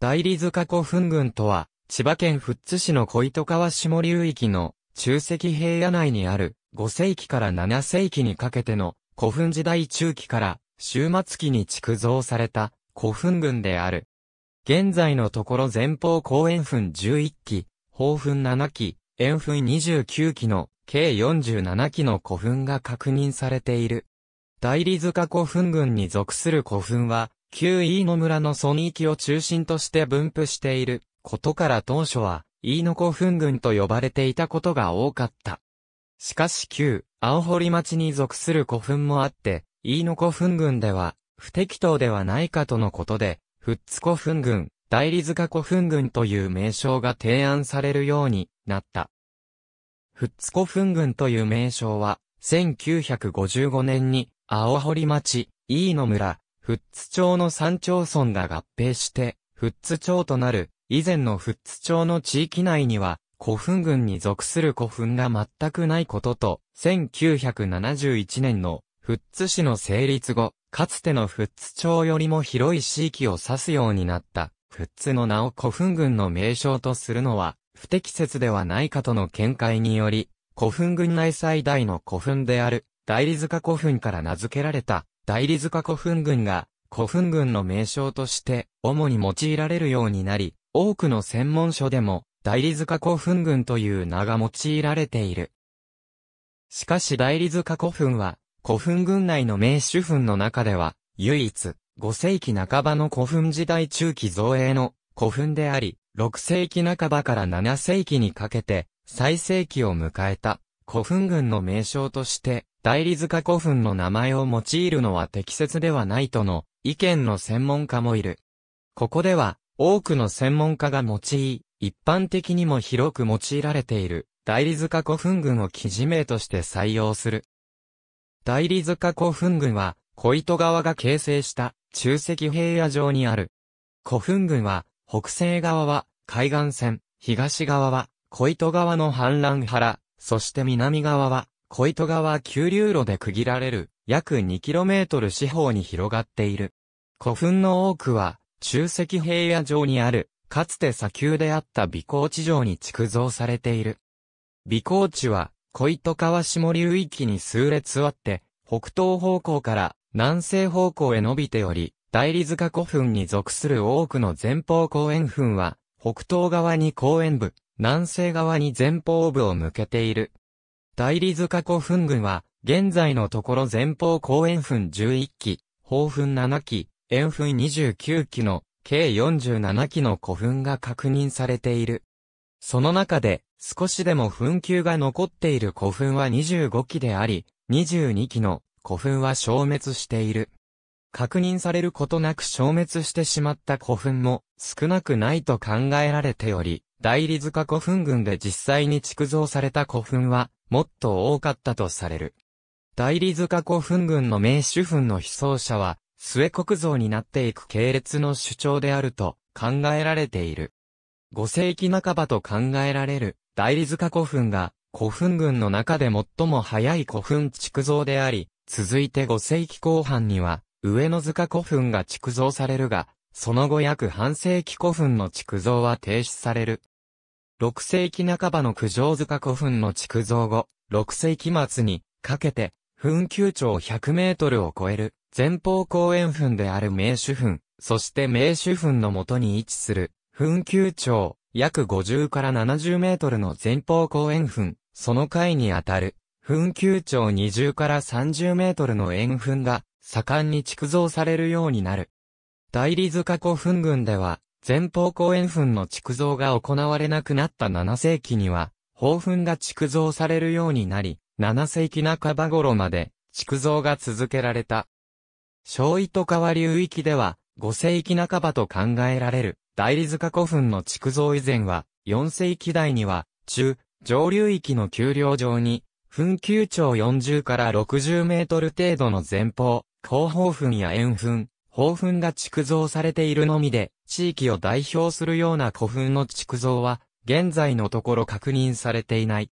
大理塚古墳群とは、千葉県富津市の小糸川下流域の中石平野内にある5世紀から7世紀にかけての古墳時代中期から終末期に築造された古墳群である。現在のところ前方後円墳11基、方墳7基、円墳29基の計47基の古墳が確認されている。大理塚古墳群に属する古墳は旧飯野村のソニー域を中心として分布していることから当初は、飯野古墳群と呼ばれていたことが多かった。しかし旧、青堀町に属する古墳もあって、飯野古墳群では、不適当ではないかとのことで、富津古墳群、大理塚古墳群という名称が提案されるようになった。富津古墳群という名称は、1955年に、青堀町、飯野村、富津町の山町村が合併して、富津町となる、以前の富津町の地域内には、古墳群に属する古墳が全くないことと、1971年の富津市の成立後、かつての富津町よりも広い地域を指すようになった、富津の名を古墳群の名称とするのは、不適切ではないかとの見解により、古墳群内最大の古墳である、大理塚古墳から名付けられた、大理塚古墳群が古墳群の名称として主に用いられるようになり、多くの専門書でも大理塚古墳群という名が用いられている。しかし大理塚古墳は古墳群内の名手墳の中では唯一5世紀半ばの古墳時代中期造営の古墳であり、6世紀半ばから7世紀にかけて最盛期を迎えた古墳群の名称として大理塚古墳の名前を用いるのは適切ではないとの意見の専門家もいる。ここでは、多くの専門家が用い、一般的にも広く用いられている、大理塚古墳群を記事名として採用する。大理塚古墳群は、小糸川が形成した中石平野上にある。古墳群は、北西側は海岸線、東側は小糸川の氾濫原、そして南側は小糸川急流路で区切られる約 2km 四方に広がっている。古墳の多くは中石平野城にあるかつて砂丘であった美高地上に築造されている。美高地は小糸川下流域に数列あって北東方向から南西方向へ伸びており、大理塚古墳に属する多くの前方公園墳は、北東側に公園部、南西側に前方部を向けている。大理塚古墳群は、現在のところ前方後円墳11基、方墳7基、円墳29基の、計47基の古墳が確認されている。その中で、少しでも墳丘が残っている古墳は25基であり、22基の古墳は消滅している。確認されることなく消滅してしまった古墳も少なくないと考えられており、大理塚古墳群で実際に築造された古墳はもっと多かったとされる。大理塚古墳群の名手墳の被葬者は、末国像になっていく系列の主張であると考えられている。5世紀半ばと考えられる大理塚古墳が古墳群の中で最も早い古墳築造であり、続いて5世紀後半には上野塚古墳が築造されるが、その後約半世紀古墳の築造は停止される。6世紀半ばの九条塚古墳の築造後、6世紀末にかけて、墳丘長100メートルを超える前方後円墳である名手墳、そして名手墳の元に位置する墳丘長約50から70メートルの前方後円墳、その階にあたる墳丘長20から30メートルの円墳が盛んに築造されるようになる。大理塚古墳群では前方後円墳の築造が行われなくなった7世紀には、宝墳が築造されるようになり、7世紀半ば頃まで築造が続けられた。小糸川流域では、5世紀半ばと考えられる、大理塚古墳の築造以前は、4世紀代には、中、上流域の丘陵上に、墳丘長40から60メートル程度の前方、後方墳や円墳、宝墳が築造されているのみで、地域を代表するような古墳の築造は、現在のところ確認されていない。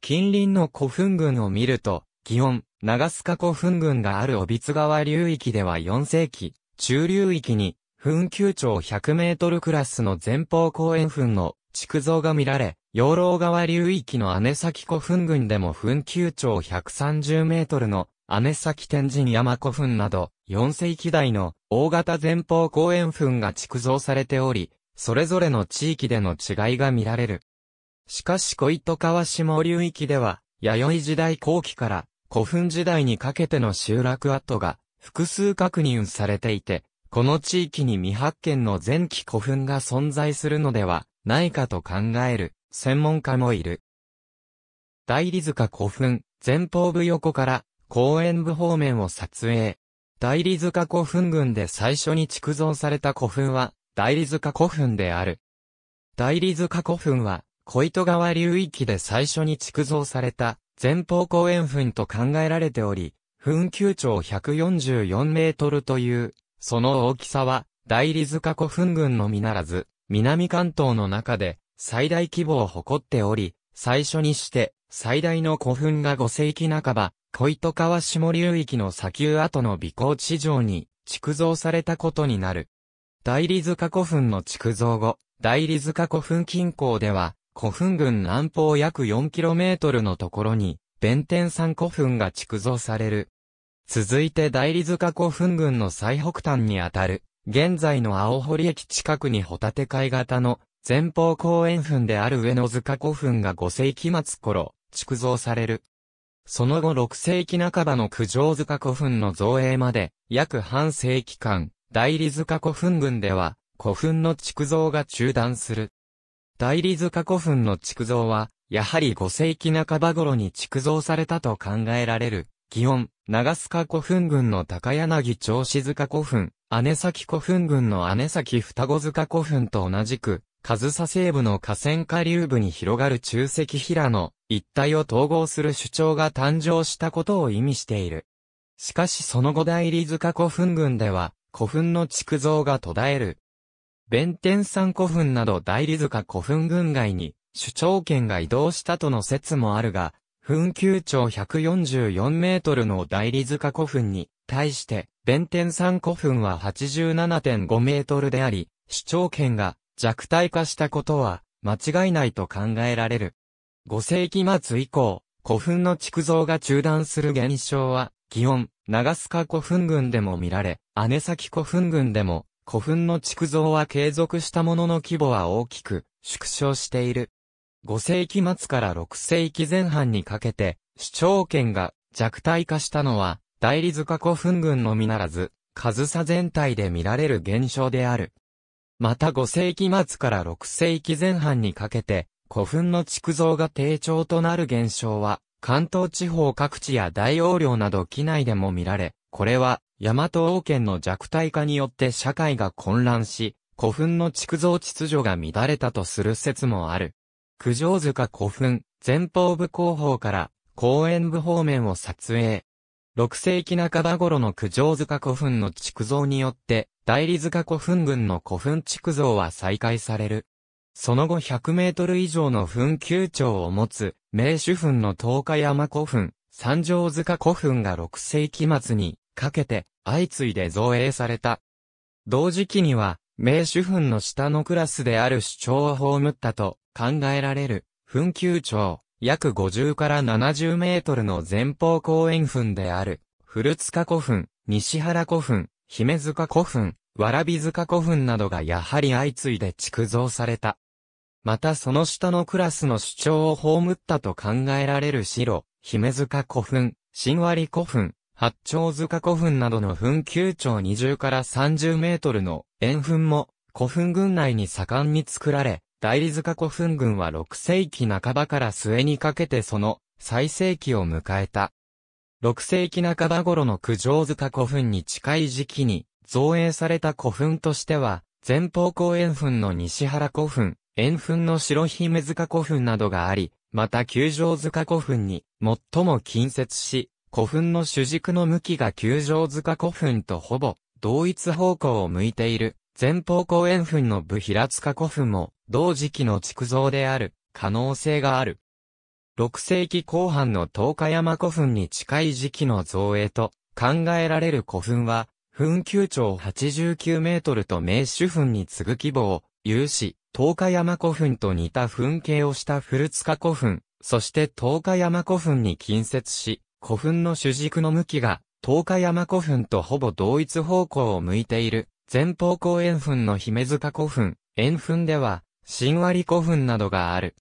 近隣の古墳群を見ると、祇園、長須賀古墳群がある尾津川流域では4世紀、中流域に、墳丘長100メートルクラスの前方公園墳の築造が見られ、養老川流域の姉崎古墳群でも墳丘長130メートルの姉崎天神山古墳など、4世紀代の大型前方後円墳が築造されており、それぞれの地域での違いが見られる。しかし小糸川下流域では、弥生時代後期から古墳時代にかけての集落跡が複数確認されていて、この地域に未発見の前期古墳が存在するのではないかと考える専門家もいる。大理塚古墳、前方部横から公園部方面を撮影。大理塚古墳群で最初に築造された古墳は、大理塚古墳である。大理塚古墳は、小糸川流域で最初に築造された、前方後円墳と考えられており、墳丘長144メートルという、その大きさは、大理塚古墳群のみならず、南関東の中で、最大規模を誇っており、最初にして、最大の古墳が5世紀半ば、小糸川下流域の砂丘跡の微光地上に築造されたことになる。大理塚古墳の築造後、大理塚古墳近郊では、古墳群南方約 4km のところに、弁天山古墳が築造される。続いて大理塚古墳群の最北端にあたる、現在の青堀駅近くにホタテ貝型の前方後円墳である上野塚古墳が5世紀末頃、築造される。その後6世紀半ばの九条塚古墳の造営まで、約半世紀間、大理塚古墳群では、古墳の築造が中断する。大理塚古墳の築造は、やはり5世紀半ば頃に築造されたと考えられる。祇園、長須賀古墳群の高柳長子塚古墳、姉崎古墳群の姉崎双子塚古墳と同じく、上総西部の河川下流部に広がる中石平野、一体を統合する主張が誕生したことを意味している。しかしその後大理塚古墳群では、古墳の築造が途絶える。弁天山古墳など大理塚古墳群外に、主張権が移動したとの説もあるが、墳丘長144メートルの大理塚古墳に、対して、弁天山古墳は87.5メートルであり、主張権が弱体化したことは間違いないと考えられる。5世紀末以降、古墳の築造が中断する現象は、祇園、長須賀古墳群でも見られ、姉崎古墳群でも、古墳の築造は継続したものの規模は大きく縮小している。5世紀末から6世紀前半にかけて、主張権が弱体化したのは、大理塚古墳群のみならず、上総全体で見られる現象である。また5世紀末から6世紀前半にかけて、古墳の築造が低調となる現象は、関東地方各地や大王領など機内でも見られ、これは、大和王権の弱体化によって社会が混乱し、古墳の築造秩序が乱れたとする説もある。九条塚古墳、前方部後方から、公園部方面を撮影。6世紀半ば頃の九条塚古墳の築造によって、大理塚古墳群の古墳築造は再開される。その後100メートル以上の墳丘長を持つ、名手墳の東海山古墳、三条塚古墳が6世紀末にかけて相次いで造営された。同時期には、名手墳の下のクラスである主張を葬ったと考えられる、墳丘長、約50から70メートルの前方公園墳である、古塚古墳、西原古墳、姫塚古墳、わらび塚古墳などがやはり相次いで築造された。またその下のクラスの主張を葬ったと考えられる白、姫塚古墳、新割古墳、八丁塚古墳などの墳九丁20から30メートルの円墳も古墳群内に盛んに作られ、大理塚古墳群は6世紀半ばから末にかけてその最盛期を迎えた。6世紀半ば頃の九条塚古墳に近い時期に造営された古墳としては、前方後円墳の西原古墳、円墳の白姫塚古墳などがあり、また球状塚古墳に最も近接し、古墳の主軸の向きが球状塚古墳とほぼ同一方向を向いている前方後円墳の部平塚古墳も同時期の築造である可能性がある。6世紀後半の東海山古墳に近い時期の造営と考えられる古墳は、墳丘長89メートルと名手墳に次ぐ規模を有し、東海山古墳と似た墳形をした古塚古墳、そして東海山古墳に近接し、古墳の主軸の向きが、東海山古墳とほぼ同一方向を向いている、前方後円墳の姫塚古墳、円墳では、新割古墳などがある。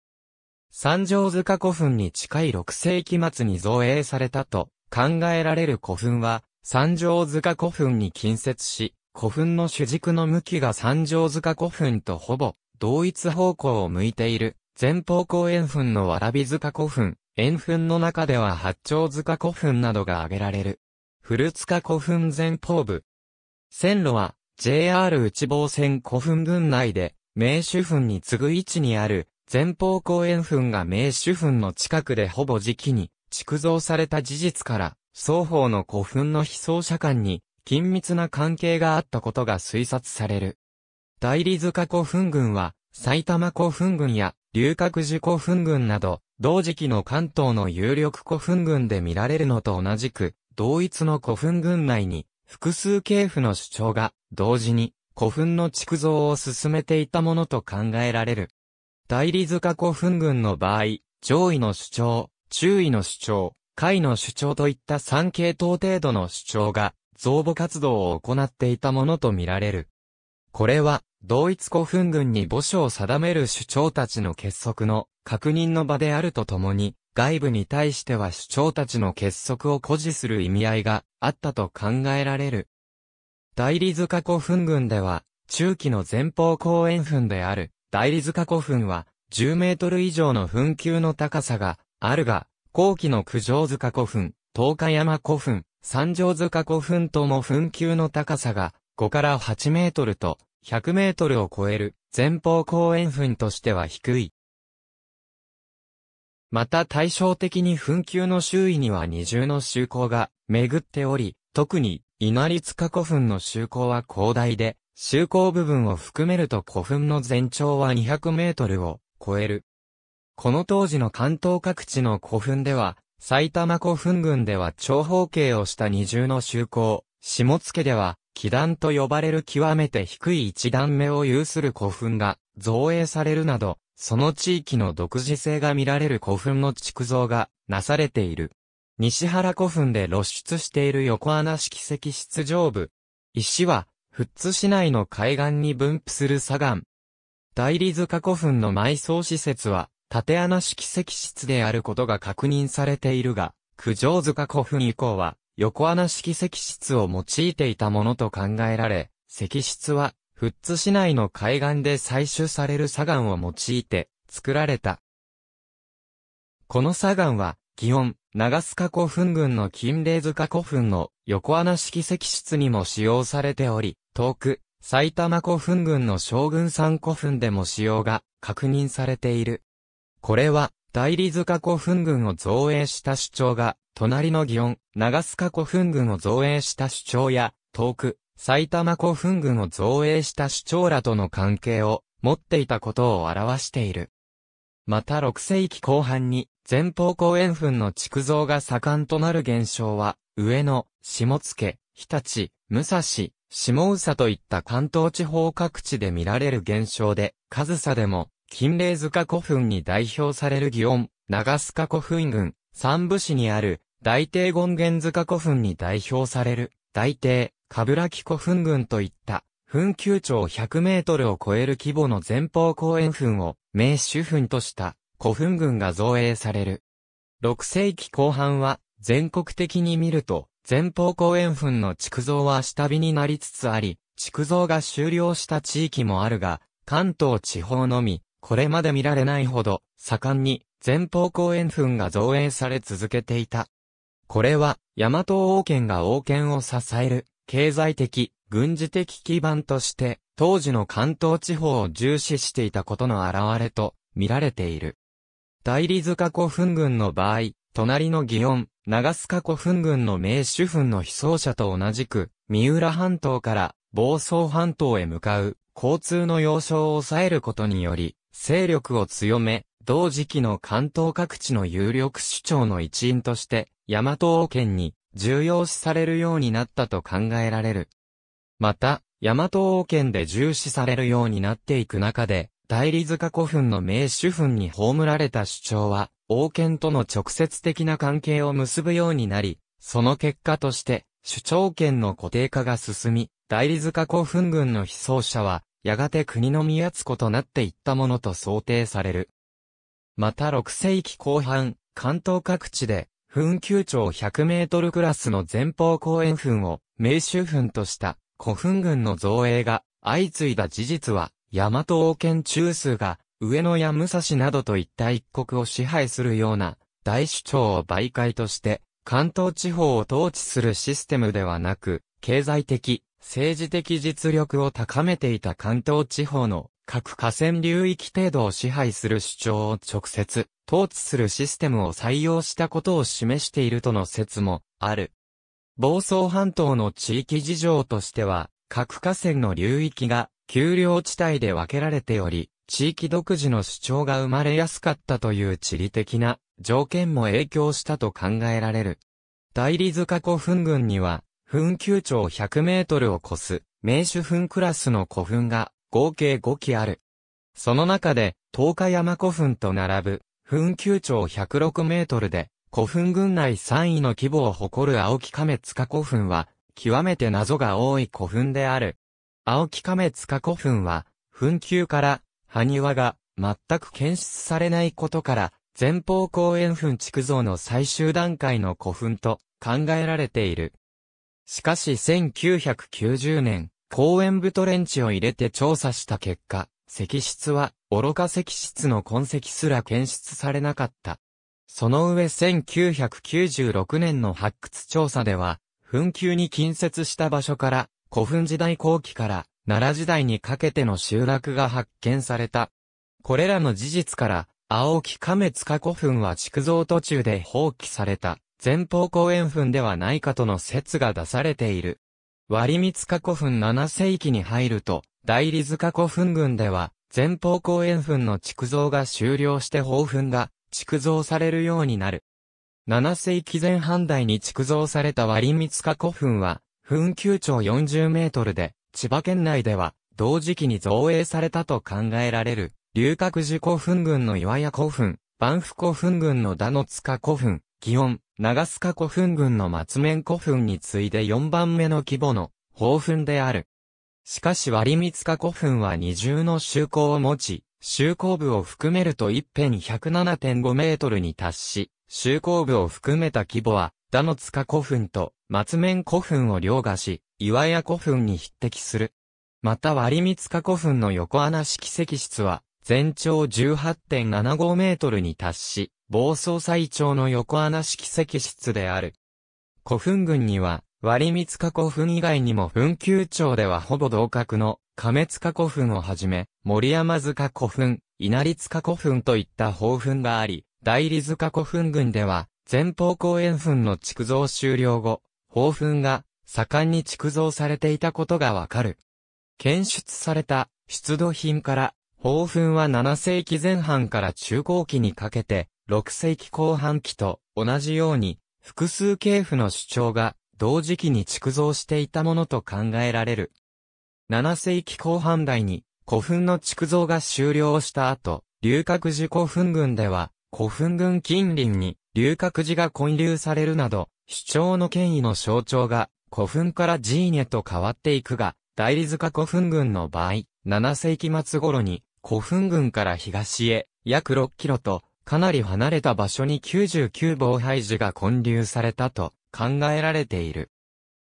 三条塚古墳に近い6世紀末に造営されたと考えられる古墳は、三条塚古墳に近接し、古墳の主軸の向きが三条塚古墳とほぼ同一方向を向いている、前方後円墳のわらび塚古墳、円墳の中では八丁塚古墳などが挙げられる。古塚古墳前方部。線路は、JR 内房線古墳群内で、名手墳に次ぐ位置にある、前方後円墳が名手墳の近くでほぼ時期に、築造された事実から、双方の古墳の被装者間に、緊密な関係があったことが推察される。大理塚古墳群は、埼玉古墳群や、龍角寺古墳群など、同時期の関東の有力古墳群で見られるのと同じく、同一の古墳群内に、複数系譜の主張が、同時に、古墳の築造を進めていたものと考えられる。大理塚古墳群の場合、上位の主張、中位の主張、下位の主張といった三系統程度の主張が、増母活動を行っていたものと見られる。これは、同一古墳群に墓所を定める主張たちの結束の確認の場であるとともに、外部に対しては主張たちの結束を誇示する意味合いがあったと考えられる。大理塚古墳群では、中期の前方後円墳である大理塚古墳は、10メートル以上の墳丘の高さがあるが、後期の九条塚古墳、東海山古墳、三条塚古墳とも墳丘の高さが5から8メートルと100メートルを超える前方後円墳としては低い。また対照的に墳丘の周囲には二重の周口が巡っており、特に稲荷塚古墳の周口は広大で、周口部分を含めると古墳の全長は200メートルを超える。この当時の関東各地の古墳では、埼玉古墳群では長方形をした二重の周口、下野では気段と呼ばれる極めて低い一段目を有する古墳が造営されるなど、その地域の独自性が見られる古墳の築造がなされている。西原古墳で露出している横穴式石室上部。石は、富津市内の海岸に分布する砂岩。大理塚古墳の埋葬施設は、縦穴式石室であることが確認されているが、九条塚古墳以降は、横穴式石室を用いていたものと考えられ、石室は、富津市内の海岸で採取される砂岩を用いて作られた。この砂岩は、祇園、長須賀古墳群の金霊塚古墳の横穴式石室にも使用されており、遠く、埼玉古墳群の将軍山古墳でも使用が確認されている。これは、大理塚古墳群を造営した主張が隣の祇園、長須賀古墳群を造営した主張や、遠く、埼玉古墳群を造営した主張らとの関係を持っていたことを表している。また6世紀後半に前方後円墳の築造が盛んとなる現象は、上野、下野、日立、武蔵、下宇佐といった関東地方各地で見られる現象で、上総でも、金霊塚古墳に代表される祇園、長須賀古墳群、三部市にある大帝権現塚古墳に代表される大帝、かぶらき古墳群といった墳丘長100メートルを超える規模の前方後円墳を名手墳とした古墳群が造営される。6世紀後半は全国的に見ると前方後円墳の築造は下火になりつつあり、築造が終了した地域もあるが、関東地方のみ、これまで見られないほど、盛んに、前方後円墳が造営され続けていた。これは、大和王権が王権を支える、経済的、軍事的基盤として、当時の関東地方を重視していたことの表れと、見られている。大理塚古墳群の場合、隣の祇園、長須賀古墳群の名手墳の被葬者と同じく、三浦半島から房総半島へ向かう交通の要衝を抑えることにより、勢力を強め、同時期の関東各地の有力首長の一員として、大和王権に重要視されるようになったと考えられる。また、大和王権で重視されるようになっていく中で、大理塚古墳の名主墳に葬られた主張は、王権との直接的な関係を結ぶようになり、その結果として、主張権の固定化が進み、大理塚古墳群の被葬者は、やがて国の宮津子となっていったものと想定される。また6世紀後半、関東各地で、墳丘長100メートルクラスの前方後円墳を、名手墳とした古墳群の造営が相次いだ事実は、大和王権中枢が、上野や武蔵などといった一国を支配するような、大主張を媒介として、関東地方を統治するシステムではなく、経済的、政治的実力を高めていた関東地方の各河川流域程度を支配する主張を直接統治するシステムを採用したことを示しているとの説もある。房総半島の地域事情としては、各河川の流域が丘陵地帯で分けられており、地域独自の主張が生まれやすかったという地理的な条件も影響したと考えられる。大理塚古墳群には、墳丘長100メートルを超す、名手墳クラスの古墳が合計5基ある。その中で、東海山古墳と並ぶ、墳丘長106メートルで、古墳群内3位の規模を誇る青木亀塚古墳は、極めて謎が多い古墳である。青木亀塚古墳は、墳丘から、埴輪が、全く検出されないことから、前方後円墳築造の最終段階の古墳と考えられている。しかし1990年、公園部トレンチを入れて調査した結果、石室は愚か石室の痕跡すら検出されなかった。その上1996年の発掘調査では、墳丘に近接した場所から古墳時代後期から奈良時代にかけての集落が発見された。これらの事実から、青木亀塚古墳は築造途中で放棄された前方後円墳ではないかとの説が出されている。割光塚古墳7世紀に入ると、大理塚古墳群では、前方後円墳の築造が終了して宝墳が築造されるようになる。7世紀前半代に築造された割光塚古墳は、墳丘長40メートルで、千葉県内では、同時期に造営されたと考えられる、龍角寺古墳群の岩屋古墳、万福古墳群の田の塚古墳、祇園、長須賀古墳群の松面古墳に次いで4番目の規模の宝墳である。しかし割光塚古墳は二重の周口を持ち、周口部を含めると一辺107.5メートルに達し、周口部を含めた規模は、田の塚古墳と松面古墳を凌駕し、岩屋古墳に匹敵する。また割光塚古墳の横穴式石室は、全長18.75メートルに達し、房総最長の横穴式石室である。古墳群には、割光塚古墳以外にも墳丘町ではほぼ同格の亀塚古墳をはじめ、森山塚古墳、稲荷塚古墳といった宝墳があり、大理塚古墳群では、前方後円墳の築造終了後、宝墳が盛んに築造されていたことがわかる。検出された出土品から、宝墳は7世紀前半から中後期にかけて、6世紀後半期と同じように、複数系譜の主張が同時期に築造していたものと考えられる。7世紀後半代に古墳の築造が終了した後、龍角寺古墳群では、古墳群近隣に龍角寺が混流されるなど、主張の権威の象徴が古墳から寺院へと変わっていくが、大理塚古墳群の場合、7世紀末頃に古墳群から東へ約6キロとかなり離れた場所に99防廃寺が混流されたと考えられている。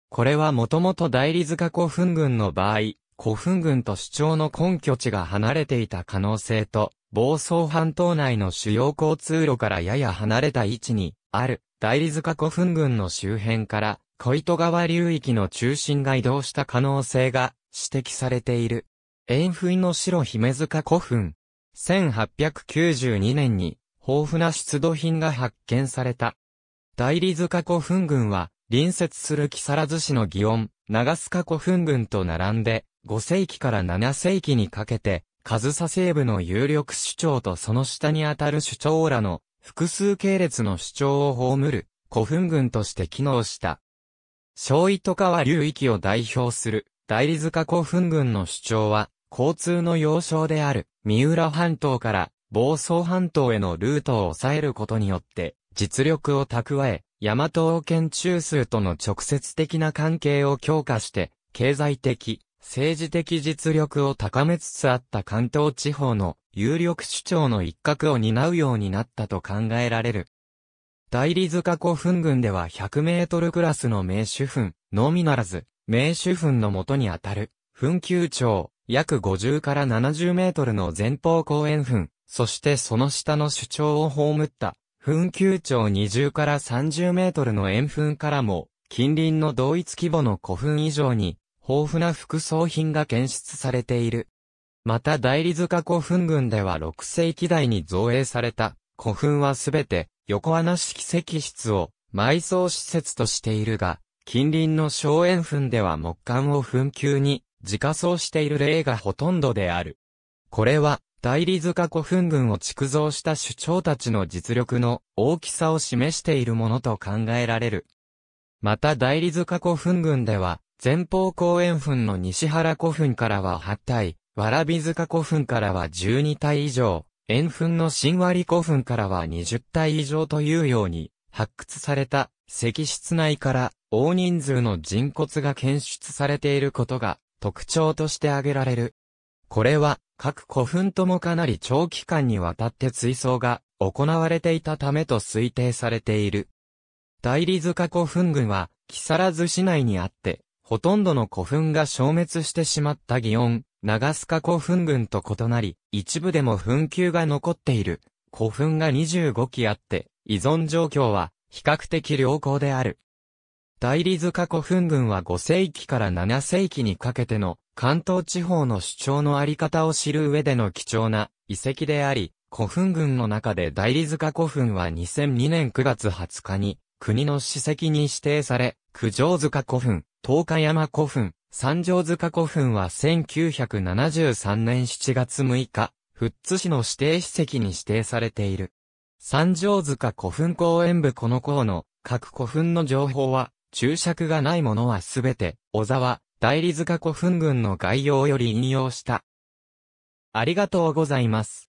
これはもともと大理塚古墳群の場合、古墳群と主張の根拠地が離れていた可能性と、房総半島内の主要交通路からやや離れた位置にある大理塚古墳群の周辺から小糸川流域の中心が移動した可能性が指摘されている。円墳の白姫塚古墳。1892年に豊富な出土品が発見された。大理塚古墳群は、隣接する木更津市の祇園、長須賀古墳群と並んで、5世紀から7世紀にかけて、上サ西部の有力首長とその下にあたる首長らの複数系列の首長を葬る古墳群として機能した。小糸川流域を代表する大理塚古墳群の主張は、交通の要衝である三浦半島から房総半島へのルートを抑えることによって、実力を蓄え、大和王権中枢との直接的な関係を強化して、経済的、政治的実力を高めつつあった関東地方の有力主張の一角を担うようになったと考えられる。大理塚古墳群では100メートルクラスの名手墳、のみならず、名手墳のもとにあたる、墳丘長、約50から70メートルの前方後円墳、そしてその下の主張を葬った、噴球長20から30メートルの円墳からも、近隣の同一規模の古墳以上に、豊富な副葬品が検出されている。また大理塚古墳群では6世紀代に造営された古墳はすべて横穴式石室を埋葬施設としているが、近隣の小円墳では木管を墳丘に自家葬している例がほとんどである。これは大理塚古墳群を築造した首長たちの実力の大きさを示しているものと考えられる。また大理塚古墳群では、前方後円墳の西原古墳からは8体、わらび塚古墳からは12体以上、円墳の新割古墳からは20体以上というように、発掘された石室内から大人数の人骨が検出されていることが特徴として挙げられる。これは、各古墳ともかなり長期間にわたって追葬が行われていたためと推定されている。大理塚古墳群は、木更津市内にあって、ほとんどの古墳が消滅してしまった祇園、長須賀古墳群と異なり、一部でも墳丘が残っている。古墳が25基あって、依存状況は比較的良好である。大理塚古墳群は5世紀から7世紀にかけての関東地方の主張のあり方を知る上での貴重な遺跡であり、古墳群の中で大理塚古墳は2002年9月20日に国の史跡に指定され、九条塚古墳、東海山古墳、三条塚古墳は1973年7月6日、富津市の指定史跡に指定されている。三条塚古墳公園部この項の各古墳の情報は注釈がないものはすべて小沢、代理塚古墳群の概要より引用した。ありがとうございます。